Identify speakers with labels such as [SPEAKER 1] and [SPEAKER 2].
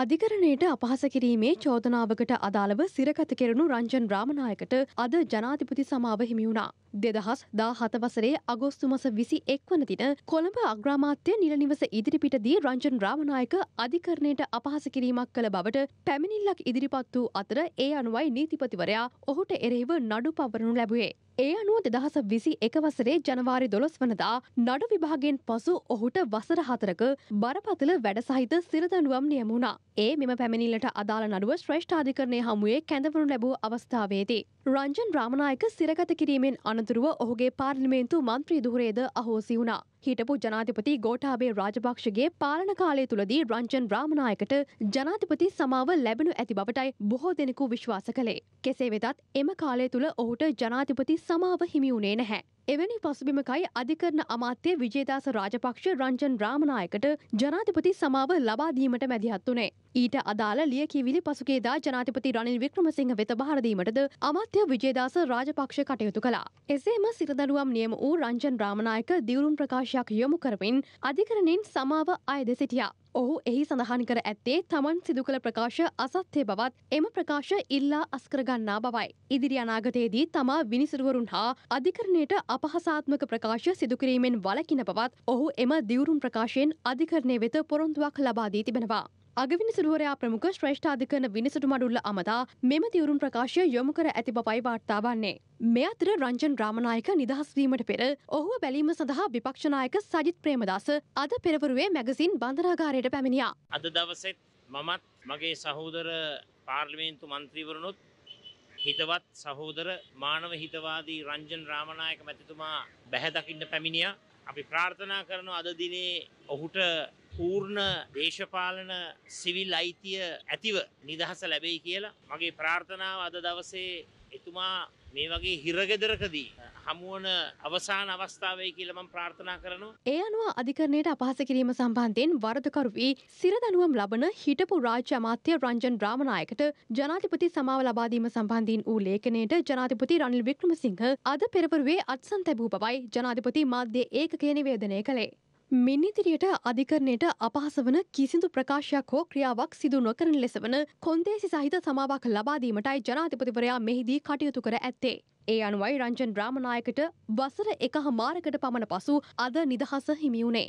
[SPEAKER 1] අධිකරණයට අපහස කිරීමේ චෝදනාවකට අදාළව සිරකත කෙරුණු රංජන් රාමනායකට අද ජනාධිපති සමාව හිමි වුණා. දෙදහස් දා හතවසරේ අගෝස්තු මස විසි එක්වන දින කොළඹ අග්‍රාමාත්‍ය නිලනිවස ඉදිරිපිටදී රංජන් රාමනායක අධිකරණයට අපහස කිරීමක් කළ බවට පැමිණිල්ලක් ඉදිරිපත් වූ අතර ඒ අනුවයි නීතිපතිවරයා ඔහුට එරෙහිව නඩු පවරනු ලැබුවේ. ඒ අනුව දෙදහස විසි එක වසරේ ජනවාරි දොළොස් වනදා නඩු විභාගෙන් පසු ඔහුට වසර හතරක බරපතල වැඩ සහිත සිරදඩුවම් නියමුණා. ඒ මෙම පැමිණිලට අදාළ නඩුව ශ්‍රෂ්ඨාධිකරණය හමුවේ කැඳවනු ලැබූ අවස්ථාවේදී. රංජන් රාමනායක සිරගත කිරීමෙන් අනතුරුව ඔහුගේ පාර්ලිමේන්තු මන්ත්‍රී දුරේද අහෝසි වුණා. හිටපු ජනාධිපති ගෝටාබේ රාජභක්ෂගේ පාලන කාලය තුළදී රංජන් රාමනායකට ජනාධිපති සමාව ලැබෙනු ඇති බවටයි බොහෝ දෙනෙකු විශ්වාස කළේ. කෙසේ වෙතත් එම කාලය තුළ ඔහුට ජනාධිපති සමාව හිමිවුණේ නැහැ. එවැනි පසුබිමකයි අධිකරණ අමාත්‍ය විජේදාස රාජපක්ෂ රංජන් රාමනායකට ජනාධිපති සමාව ලබාදීමට මැදිහත් වුණේ. ඊට අදාළ ලියකිවිලි පසුගේදා ජනාධිපති රනිල් වික්‍රමසිංහ වෙත බහරදීමටද අමාත්‍ය විජේදාස රාජපක්ෂ කටයුතු කළා. එසේම සිරදඩුවම් නියම වූ රංජන් රාමනායක දිවුරුම් ප්‍රකාශයක් යොමු කරමින් අධිකරණින් සමාව අයද සිටියා. ඔහු එහි සඳහන් කර ඇත්තේ තමන් සිදු කළ ප්‍රකාශ අසත්‍ය බවත් එම ප්‍රකාශ ඉල්ලා අස්කරගන්නා බවයි. ඉදිරි අනාගතයේදී තමා විනිසුරුවරුන් හා අධිකරණයට අපහසාත්මක ප්‍රකාශ සිදුකිරීමෙන් වලකින බවත් ඔහු එම දිවුරුම් ප්‍රකාශයෙන් අධිකරණය වෙත පොරොන්දුවක් ලබා දී තිබෙනවා. අගවිනිසුරුවරයා ප්‍රමුඛ ශ්‍රේෂ්ඨාධිකරණ විනිසුරු මඩුල්ල අමතා මෙම තිවරුම් ප්‍රකාශය යොමු කර ඇති බවයි වාර්තා වන්නේ. මේ අතර රංජන් රාමනායක නිදහස් වීමට පෙර ඔහුව බැලීම සඳහා විපක්ෂනායක සජිත් ප්‍රේමදාස අද පෙරවරුවේ මැගසින් බන්ධනාගාරයට පැමිණියා.
[SPEAKER 2] අද දවසෙත් මමත් මගේ සහෝදර පාර්ලිමේන්තු මන්ත්‍රීවරණුත් හිතවත් සහෝදර මානව හිතවාදී රංජන් රාමනායක මැතිතුමා බැහැ දකින්න පැමිණියා. අපි ප්‍රාර්ථනා කරනවා අද දිනේ ඔහුට පූර්ණ දේශපාලන සිවිල් අයිතිය ඇතිව නිදහස ලැබෙයි කියලා මගේ ප්‍රාර්ථනාව අද දවසේ එතුමා මේ වගේ හිරගෙදරකදී හමුවන අවසාන අවස්ථාවයි කියලා මම ප්‍රාර්ථනා කරනවා.
[SPEAKER 1] ඒ අනුව අධිකරණයට අපහාස කිරීම සම්බන්ධයෙන් වරදකරු වී සිර දනුවම් ලබන හිටපු රාජ්‍ය අමාත්‍ය රංජන් රාමනායකට ජනාධිපති සමාව ලබා දීම සම්බන්ධයෙන් ඌ ලේඛනයට ජනාධිපති රනිල් වික්‍රමසිංහ අද පෙරවරුවේ අත්සන් තැබූ බවයි ජනාධිපති මාධ්‍ය ඒකකය නිවේදනය කළේ. මිනිදිරියට අධිකරණයට අපහස වන කිසිදු ප්‍රකාශයක් හෝ ක්‍රියාවක් සිදු නොකරන ලෙස වන කොන්දේසි සහිත සමාවක් ලබාදීමටයි ජනාධිපතිවරයා මෙහිදී කටයුතු කර ඇත්තේ. ඒ අනුවයි රංජන් ්‍රාමණයකට වසර එකහ මාරකට පමණ පසු අද නිදහස හිමියුණේ.